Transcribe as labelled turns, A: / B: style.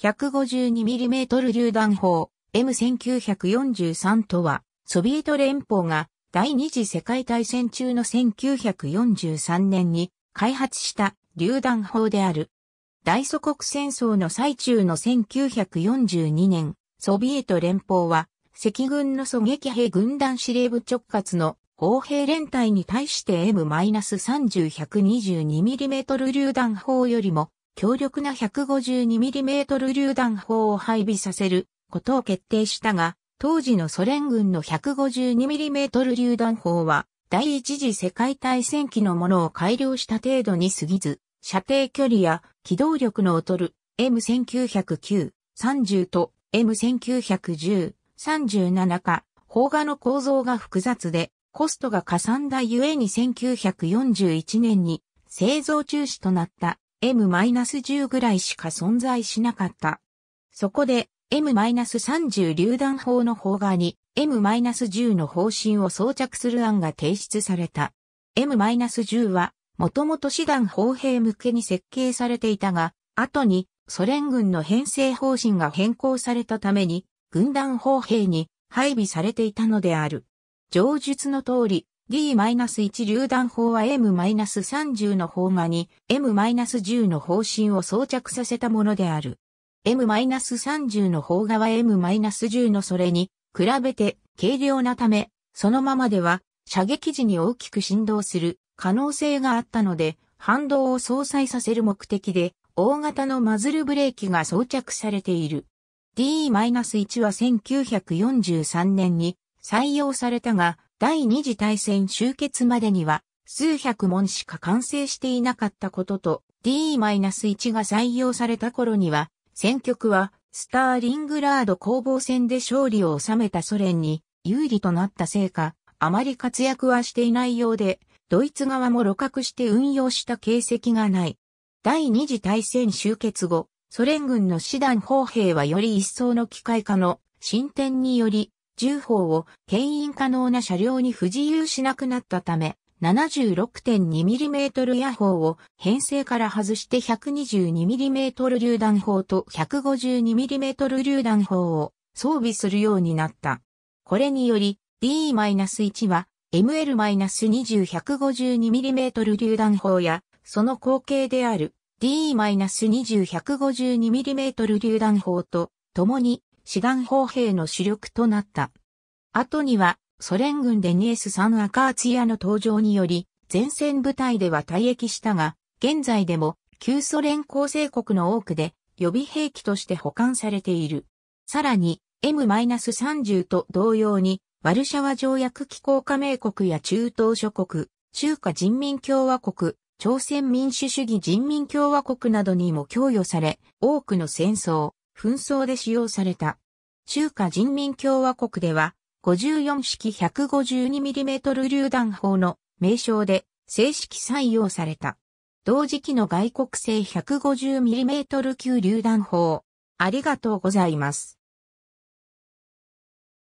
A: 152mm 榴弾砲 M1943 とは、ソビエト連邦が第二次世界大戦中の1943年に開発した榴弾砲である。大祖国戦争の最中の1942年、ソビエト連邦は赤軍の狙撃兵軍団司令部直轄の砲兵連隊に対して M-30-122mm 榴弾砲よりも強力な 152mm 榴弾砲を配備させることを決定したが、当時のソ連軍の 152mm 榴弾砲は、第一次世界大戦期のものを改良した程度に過ぎず、射程距離や機動力の劣る M1909、30と M1910、37か、砲画の構造が複雑で、コストが加算だゆえに1941年に製造中止となった M-10 ぐらいしか存在しなかった。そこで M-30 榴弾砲の砲側に M-10 の方針を装着する案が提出された。M-10 はもともと師団砲兵向けに設計されていたが、後にソ連軍の編成方針が変更されたために軍団砲兵に配備されていたのである。上述の通り、D-1 榴弾砲は M-30 の砲間に M-10 の砲身を装着させたものである。M-30 の砲側 M-10 のそれに比べて軽量なため、そのままでは射撃時に大きく振動する可能性があったので、反動を相殺させる目的で、大型のマズルブレーキが装着されている。D-1 は1943年に採用されたが、第二次大戦終結までには数百門しか完成していなかったことと D-1 が採用された頃には戦局はスターリングラード攻防戦で勝利を収めたソ連に有利となったせいかあまり活躍はしていないようでドイツ側も露覚して運用した形跡がない。第二次大戦終結後、ソ連軍の師団砲兵はより一層の機械化の進展により重砲を牽引可能な車両に不自由しなくなったため、76.2mm 野砲を編成から外して 122mm 榴弾砲と 152mm 榴弾砲を装備するようになった。これにより D-1 は ML-20-152mm 榴弾砲やその後継である D-20-152mm 榴弾砲と共に志願砲兵の主力となった。後には、ソ連軍でニエス・サン・アカーツィアの登場により、前線部隊では退役したが、現在でも、旧ソ連構成国の多くで、予備兵器として保管されている。さらに、M-30 と同様に、ワルシャワ条約機構加盟国や中東諸国、中華人民共和国、朝鮮民主主義人民共和国などにも供与され、多くの戦争、紛争で使用された。中華人民共和国では、54式 152mm 榴弾砲の名称で正式採用された。同時期の外国製 150mm 級榴弾砲。ありがとうございます。